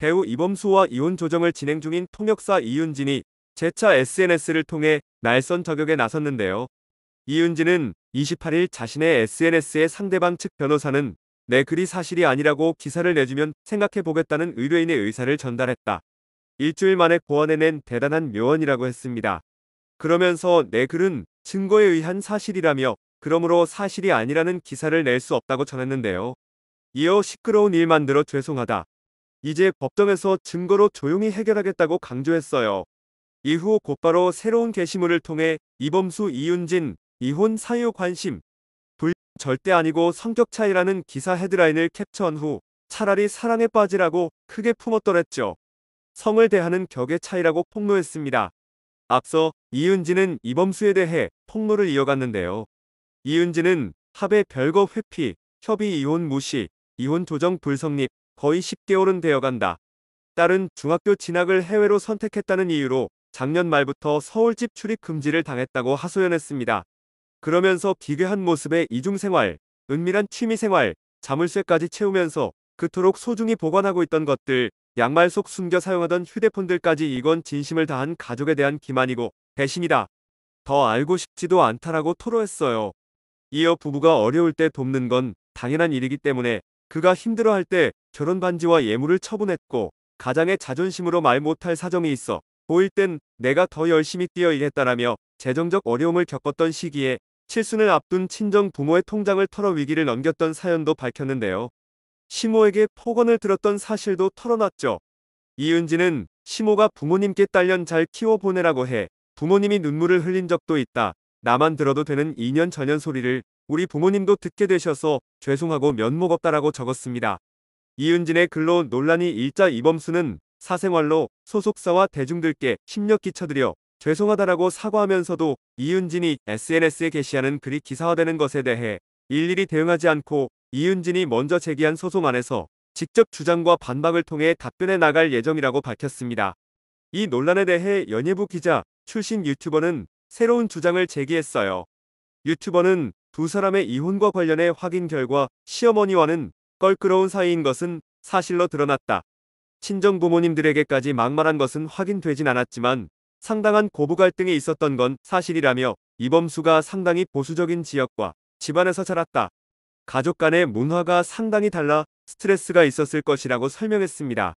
배우 이범수와 이혼 조정을 진행 중인 통역사 이윤진이 재차 SNS를 통해 날선 저격에 나섰는데요. 이윤진은 28일 자신의 SNS에 상대방 측 변호사는 내 글이 사실이 아니라고 기사를 내주면 생각해보겠다는 의뢰인의 의사를 전달했다. 일주일 만에 고안해낸 대단한 묘언이라고 했습니다. 그러면서 내 글은 증거에 의한 사실이라며 그러므로 사실이 아니라는 기사를 낼 수 없다고 전했는데요. 이어 시끄러운 일 만들어 죄송하다. 이제 법정에서 증거로 조용히 해결하겠다고 강조했어요. 이후 곧바로 새로운 게시물을 통해 이범수 이윤진 이혼 사유 관심 불 절대 아니고 성격 차이라는 기사 헤드라인을 캡처한 후 차라리 사랑에 빠지라고 크게 품었더랬죠. 성을 대하는 격의 차이라고 폭로했습니다. 앞서 이윤진은 이범수에 대해 폭로를 이어갔는데요. 이윤진은 합의 별거 회피, 협의 이혼 무시, 이혼 조정 불성립, 거의 10개월은 되어간다. 딸은 중학교 진학을 해외로 선택했다는 이유로 작년 말부터 서울집 출입 금지를 당했다고 하소연했습니다. 그러면서 기괴한 모습의 이중생활, 은밀한 취미생활, 자물쇠까지 채우면서 그토록 소중히 보관하고 있던 것들, 양말 속 숨겨 사용하던 휴대폰들까지 이건 진심을 다한 가족에 대한 기만이고 배신이다. 더 알고 싶지도 않다라고 토로했어요. 이어 부부가 어려울 때 돕는 건 당연한 일이기 때문에 그가 힘들어할 때 결혼 반지와 예물을 처분했고 가장의 자존심으로 말 못할 사정이 있어 보일 땐 내가 더 열심히 뛰어 일했다라며 재정적 어려움을 겪었던 시기에 칠순을 앞둔 친정 부모의 통장을 털어 위기를 넘겼던 사연도 밝혔는데요. 심호에게 폭언을 들었던 사실도 털어놨죠. 이은지는 심호가 부모님께 딸년 잘 키워보내라고 해 부모님이 눈물을 흘린 적도 있다. 나만 들어도 되는 2년 전년 소리를 우리 부모님도 듣게 되셔서 죄송하고 면목 없다라고 적었습니다. 이은진의 글로 논란이 일자 이범수는 사생활로 소속사와 대중들께 심력 끼쳐드려 죄송하다라고 사과하면서도 이은진이 SNS에 게시하는 글이 기사화되는 것에 대해 일일이 대응하지 않고 이은진이 먼저 제기한 소송 안에서 직접 주장과 반박을 통해 답변해 나갈 예정이라고 밝혔습니다. 이 논란에 대해 연예부 기자 출신 유튜버는 새로운 주장을 제기했어요. 유튜버는 두 사람의 이혼과 관련해 확인 결과 시어머니와는 껄끄러운 사이인 것은 사실로 드러났다. 친정 부모님들에게까지 막말한 것은 확인되진 않았지만 상당한 고부 갈등이 있었던 건 사실이라며 이범수가 상당히 보수적인 지역과 집안에서 자랐다. 가족 간의 문화가 상당히 달라 스트레스가 있었을 것이라고 설명했습니다.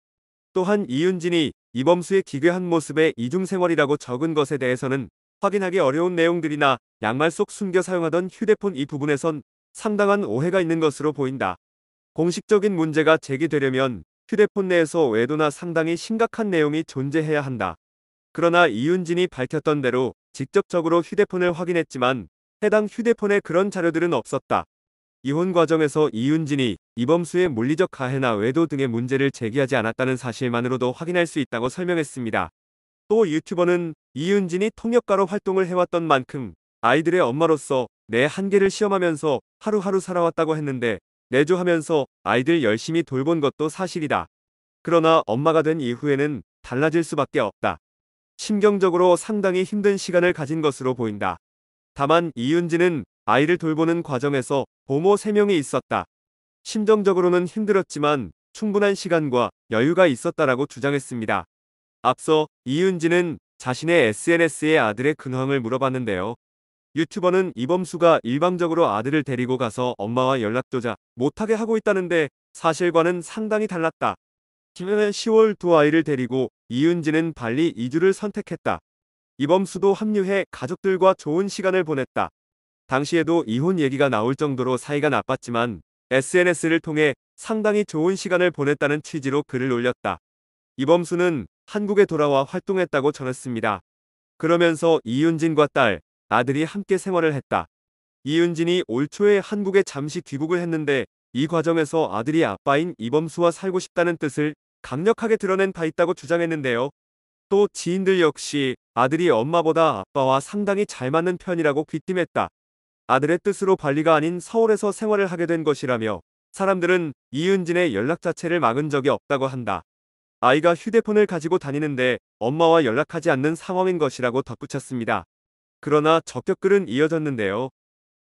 또한 이윤진이 이범수의 기괴한 모습에 이중생활이라고 적은 것에 대해서는 확인하기 어려운 내용들이나 양말 속 숨겨 사용하던 휴대폰 이 부분에선 상당한 오해가 있는 것으로 보인다. 공식적인 문제가 제기되려면 휴대폰 내에서 외도나 상당히 심각한 내용이 존재해야 한다. 그러나 이윤진이 밝혔던 대로 직접적으로 휴대폰을 확인했지만 해당 휴대폰에 그런 자료들은 없었다. 이혼 과정에서 이윤진이 이범수의 물리적 가해나 외도 등의 문제를 제기하지 않았다는 사실만으로도 확인할 수 있다고 설명했습니다. 또 유튜버는 이윤진이 통역가로 활동을 해왔던 만큼 아이들의 엄마로서 내 한계를 시험하면서 하루하루 살아왔다고 했는데 내조하면서 아이들 열심히 돌본 것도 사실이다. 그러나 엄마가 된 이후에는 달라질 수밖에 없다. 심경적으로 상당히 힘든 시간을 가진 것으로 보인다. 다만 이윤지는 아이를 돌보는 과정에서 보모 3명이 있었다. 심정적으로는 힘들었지만 충분한 시간과 여유가 있었다라고 주장했습니다. 앞서 이윤지는 자신의 SNS에 아들의 근황을 물어봤는데요. 유튜버는 이범수가 일방적으로 아들을 데리고 가서 엄마와 연락조차 못하게 하고 있다는데 사실과는 상당히 달랐다. 김은은 10월 두 아이를 데리고 이은지는 발리 이주를 선택했다. 이범수도 합류해 가족들과 좋은 시간을 보냈다. 당시에도 이혼 얘기가 나올 정도로 사이가 나빴지만 SNS를 통해 상당히 좋은 시간을 보냈다는 취지로 글을 올렸다. 이범수는 한국에 돌아와 활동했다고 전했습니다. 그러면서 이윤진과 딸, 아들이 함께 생활을 했다. 이은진이 올 초에 한국에 잠시 귀국을 했는데 이 과정에서 아들이 아빠인 이범수와 살고 싶다는 뜻을 강력하게 드러낸 바 있다고 주장했는데요. 또 지인들 역시 아들이 엄마보다 아빠와 상당히 잘 맞는 편이라고 귀띔했다. 아들의 뜻으로 발리가 아닌 서울에서 생활을 하게 된 것이라며 사람들은 이은진의 연락 자체를 막은 적이 없다고 한다. 아이가 휴대폰을 가지고 다니는데 엄마와 연락하지 않는 상황인 것이라고 덧붙였습니다. 그러나 적격글은 이어졌는데요.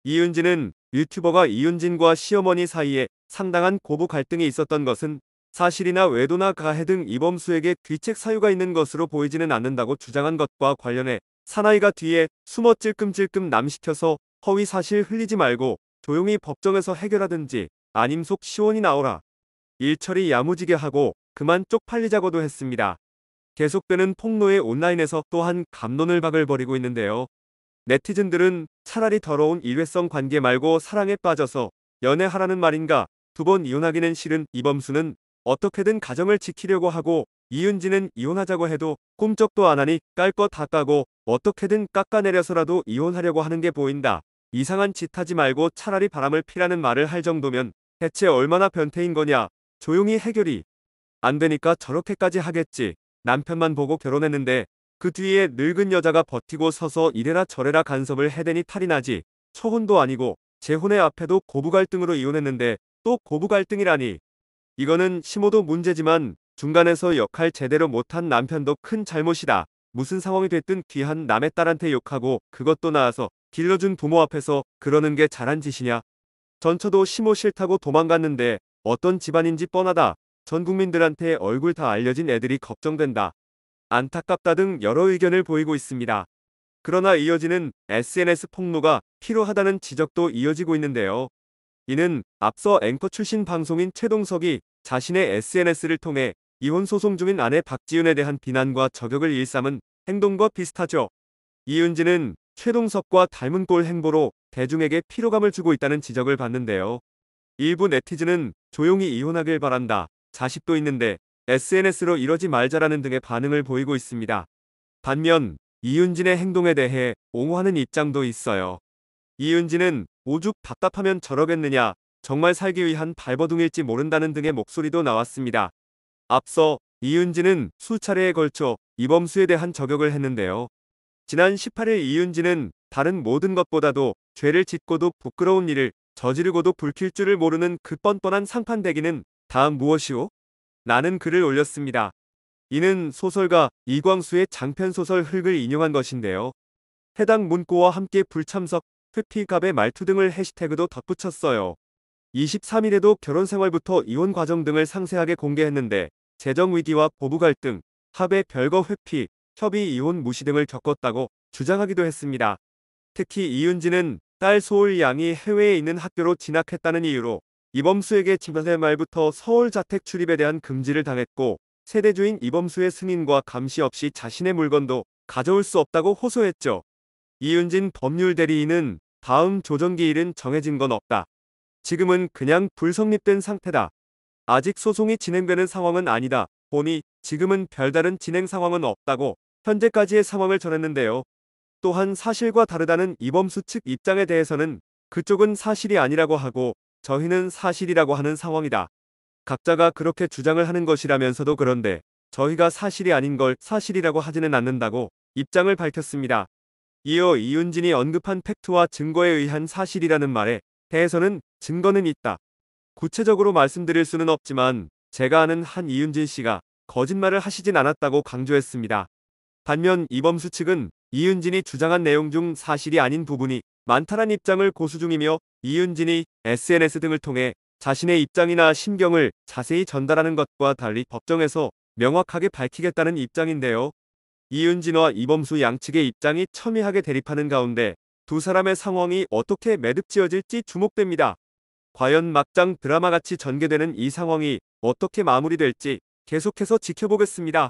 이윤진은 유튜버가 이윤진과 시어머니 사이에 상당한 고부 갈등이 있었던 것은 사실이나 외도나 가해 등 이범수에게 귀책 사유가 있는 것으로 보이지는 않는다고 주장한 것과 관련해 사나이가 뒤에 숨어 찔끔찔끔 남시켜서 허위 사실 흘리지 말고 조용히 법정에서 해결하든지 아님 속 시원히 나오라. 일처리 야무지게 하고 그만 쪽팔리자고도 했습니다. 계속되는 폭로에 온라인에서 또한 감론을 박을 벌이고 있는데요. 네티즌들은 차라리 더러운 일회성 관계 말고 사랑에 빠져서 연애하라는 말인가 두 번 이혼하기는 싫은 이범수는 어떻게든 가정을 지키려고 하고 이은지는 이혼하자고 해도 꿈쩍도 안 하니 깔거다 까고 어떻게든 깎아내려서라도 이혼하려고 하는 게 보인다. 이상한 짓 하지 말고 차라리 바람을 피라는 말을 할 정도면 대체 얼마나 변태인 거냐. 조용히 해결이 안 되니까 저렇게까지 하겠지. 남편만 보고 결혼했는데 그 뒤에 늙은 여자가 버티고 서서 이래라 저래라 간섭을 해대니 탈이 나지 초혼도 아니고 재혼의 앞에도 고부갈등으로 이혼했는데 또 고부갈등이라니 이거는 심호도 문제지만 중간에서 역할 제대로 못한 남편도 큰 잘못이다 무슨 상황이 됐든 귀한 남의 딸한테 욕하고 그것도 나아서 길러준 부모 앞에서 그러는 게 잘한 짓이냐 전처도 심호 싫다고 도망갔는데 어떤 집안인지 뻔하다 전 국민들한테 얼굴 다 알려진 애들이 걱정된다 안타깝다 등 여러 의견을 보이고 있습니다. 그러나 이어지는 SNS 폭로가 필요하다는 지적도 이어지고 있는데요. 이는 앞서 앵커 출신 방송인 최동석이 자신의 SNS를 통해 이혼 소송 중인 아내 박지윤에 대한 비난과 저격을 일삼은 행동과 비슷하죠. 이은지는 최동석과 닮은 꼴 행보로 대중에게 피로감을 주고 있다는 지적을 받는데요. 일부 네티즌은 조용히 이혼하길 바란다. 자식도 있는데 SNS로 이러지 말자라는 등의 반응을 보이고 있습니다. 반면 이윤진의 행동에 대해 옹호하는 입장도 있어요. 이윤진은 오죽 답답하면 저러겠느냐, 정말 살기 위한 발버둥일지 모른다는 등의 목소리도 나왔습니다. 앞서 이윤진은 수차례에 걸쳐 이범수에 대한 저격을 했는데요. 지난 18일 이윤진은 다른 모든 것보다도 죄를 짓고도 부끄러운 일을 저지르고도 불킬 줄을 모르는 그 뻔뻔한 상판대기는 다음 무엇이오? 나는 글을 올렸습니다. 이는 소설가 이광수의 장편소설 흙을 인용한 것인데요. 해당 문구와 함께 불참석, 회피갑의 말투 등을 해시태그도 덧붙였어요. 23일에도 결혼생활부터 이혼 과정 등을 상세하게 공개했는데 재정위기와 보부갈등, 합의 별거 회피, 협의 이혼 무시 등을 겪었다고 주장하기도 했습니다. 특히 이윤지는딸 소울 양이 해외에 있는 학교로 진학했다는 이유로 이범수에게 지난해 말부터 서울 자택 출입에 대한 금지를 당했고 세대주인 이범수의 승인과 감시 없이 자신의 물건도 가져올 수 없다고 호소했죠. 이윤진 법률 대리인은 다음 조정기일은 정해진 건 없다. 지금은 그냥 불성립된 상태다. 아직 소송이 진행되는 상황은 아니다. 보니 지금은 별다른 진행 상황은 없다고 현재까지의 상황을 전했는데요. 또한 사실과 다르다는 이범수 측 입장에 대해서는 그쪽은 사실이 아니라고 하고 저희는 사실이라고 하는 상황이다. 각자가 그렇게 주장을 하는 것이라면서도 그런데 저희가 사실이 아닌 걸 사실이라고 하지는 않는다고 입장을 밝혔습니다. 이어 이윤진이 언급한 팩트와 증거에 의한 사실이라는 말에 대해서는 증거는 있다. 구체적으로 말씀드릴 수는 없지만 제가 아는 한 이윤진 씨가 거짓말을 하시진 않았다고 강조했습니다. 반면 이범수 측은 이윤진이 주장한 내용 중 사실이 아닌 부분이 많다란 입장을 고수 중이며 이윤진이 SNS 등을 통해 자신의 입장이나 심경을 자세히 전달하는 것과 달리 법정에서 명확하게 밝히겠다는 입장인데요. 이윤진과 이범수 양측의 입장이 첨예하게 대립하는 가운데 두 사람의 상황이 어떻게 매듭지어질지 주목됩니다. 과연 막장 드라마같이 전개되는 이 상황이 어떻게 마무리될지 계속해서 지켜보겠습니다.